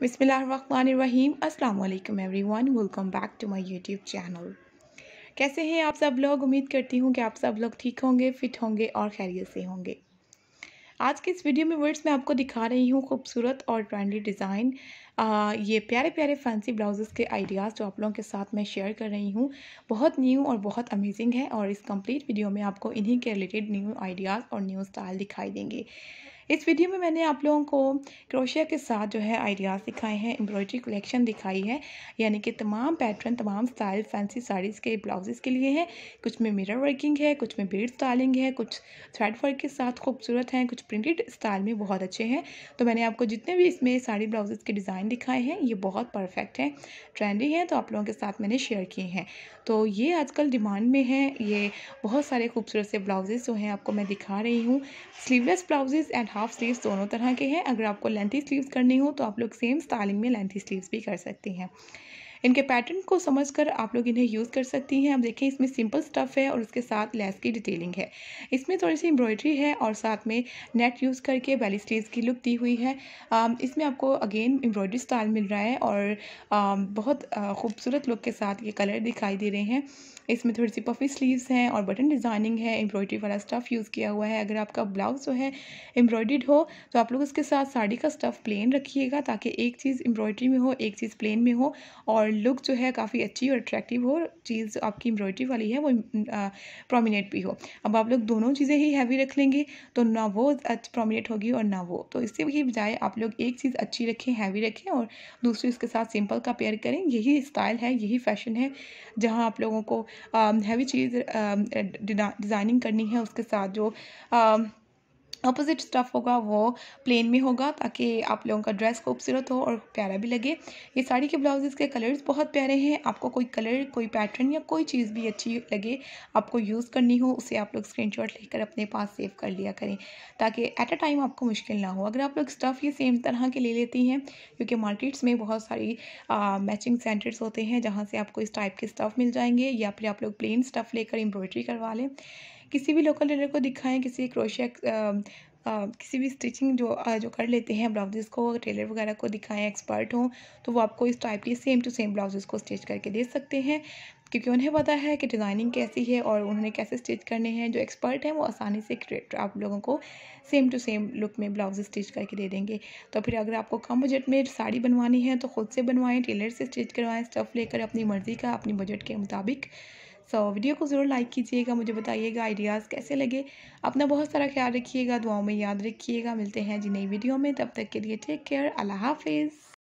बिसमीम अल्लाम everyone welcome back to my YouTube channel कैसे हैं आप सब लोग उम्मीद करती हूँ कि आप सब लोग ठीक होंगे फिट होंगे और खैरियत से होंगे आज के इस वीडियो में वर्ड्स मैं आपको दिखा रही हूँ खूबसूरत और ट्रेंडी डिज़ाइन ये प्यारे प्यारे फैंसी ब्लाउज़ के आइडियाज़ जो आप लोगों के साथ मैं शेयर कर रही हूँ बहुत न्यू और बहुत अमेजिंग है और इस कंप्लीट वीडियो में आपको इन्हीं के रिलेटेड न्यू आइडियाज़ और न्यू स्टाइल दिखाई देंगे इस वीडियो में मैंने आप लोगों को क्रोशिया के साथ जो है आइडियाज़ दिखाए हैं एम्ब्रॉयडरी कलेक्शन दिखाई है यानी कि तमाम पैटर्न तमाम स्टाइल फैंसी साड़ीज़ के ब्लाउजेज़ के लिए हैं कुछ में मिरर वर्किंग है कुछ में बेड स्टाइलिंग है कुछ थ्रेड वर्क के साथ खूबसूरत हैं कुछ प्रिंटेड स्टाइल में बहुत अच्छे हैं तो मैंने आपको जितने भी इसमें साड़ी ब्लाउजेज़ के डिज़ाइन दिखाए हैं ये बहुत परफेक्ट हैं ट्रेंडी हैं तो आप लोगों के साथ मैंने शेयर किए हैं तो ये आजकल डिमांड में है ये बहुत सारे खूबसूरत से ब्लाउजेज़ जो हैं आपको मैं दिखा रही हूँ sleeveless blouses and half sleeves दोनों तरह के हैं अगर आपको लेंथी स्लीव्स करनी हो तो आप लोग सेम स्टाइलिंग में लेंथी स्लीव्स भी कर सकती हैं इनके पैटर्न को समझकर आप लोग इन्हें यूज़ कर सकती हैं आप देखिए इसमें सिंपल स्टफ़ है और उसके साथ लेस की डिटेलिंग है इसमें थोड़ी सी एम्ब्रॉयडरी है और साथ में नेट यूज़ करके बैली स्टेज की लुक दी हुई है इसमें आपको अगेन एम्ब्रॉयडरी स्टाइल मिल रहा है और बहुत खूबसूरत लुक के साथ ये कलर दिखाई दे रहे हैं इसमें थोड़ी सी पफी स्लीव्स हैं और बटन डिज़ाइनिंग है एम्ब्रॉयडरी वाला स्टफ़ यूज़ किया हुआ है अगर आपका ब्लाउज जो है एम्ब्रॉयड हो तो आप लोग उसके साथ साड़ी का स्टफ़ प्लेन रखिएगा ताकि एक चीज़ एम्ब्रॉयडरी में हो एक चीज़ प्लेन में हो और और लुक जो है काफ़ी अच्छी और अट्रैक्टिव हो चीज़ आपकी एम्ब्रॉयडरी वाली है वो प्रोमिनेट भी हो अब आप लोग दोनों चीज़ें ही हैवी रख लेंगे तो ना वो प्रोमिनेट होगी और ना वो तो इससे भी बजाय आप लोग एक चीज़ अच्छी रखें हैवी रखें और दूसरी उसके साथ सिंपल का पेयर करें यही स्टाइल है यही फैशन है जहाँ आप लोगों को हैवी चीज़ डिज़ाइनिंग करनी है उसके साथ जो आ, अपोजिट स्टफ़ होगा वो प्लेन में होगा ताकि आप लोगों का ड्रेस खूबसूरत हो और प्यारा भी लगे ये साड़ी के ब्लाउज़ के कलर्स बहुत प्यारे हैं आपको कोई कलर कोई पैटर्न या कोई चीज़ भी अच्छी लगे आपको यूज़ करनी हो उसे आप लोग स्क्रीन लेकर अपने पास सेव कर लिया करें ताकि एट अ टाइम आपको मुश्किल ना हो अगर आप लोग स्टफ़ ये सेम तरह के ले लेती हैं क्योंकि मार्केट्स में बहुत सारी मैचिंग सेंटर्स होते हैं जहाँ से आपको इस टाइप के स्टफ़ मिल जाएंगे या फिर आप लोग प्लेन स्टफ़ लेकर एम्ब्रॉयड्री करवा लें किसी भी लोकल टेलर को दिखाएं किसी क्रोशिया किसी भी स्टिचिंग जो आ, जो कर लेते हैं ब्लाउजेज़ को टेलर वगैरह को दिखाएं एक्सपर्ट हों तो वो आपको इस टाइप के सेम टू सेम ब्लाउजेज़ को स्टिच करके दे सकते हैं क्योंकि उन्हें पता है कि डिज़ाइनिंग कैसी है और उन्होंने कैसे स्टिच करने हैं जो एक्सपर्ट हैं वो आसानी से आप लोगों को सेम टू सेम लुक में ब्लाउज स्टिच करके दे देंगे तो फिर अगर आपको कम बजट में साड़ी बनवानी है तो ख़ुद से बनवाएं टेलर से स्टिच करवाएं स्टफ़ लेकर अपनी मर्ज़ी का अपनी बजट के मुताबिक सो so, वीडियो को ज़रूर लाइक कीजिएगा मुझे बताइएगा आइडियाज़ कैसे लगे अपना बहुत सारा ख्याल रखिएगा दुआओं में याद रखिएगा मिलते हैं जी नई वीडियो में तब तक के लिए टेक केयर अल्लाह हाफिज़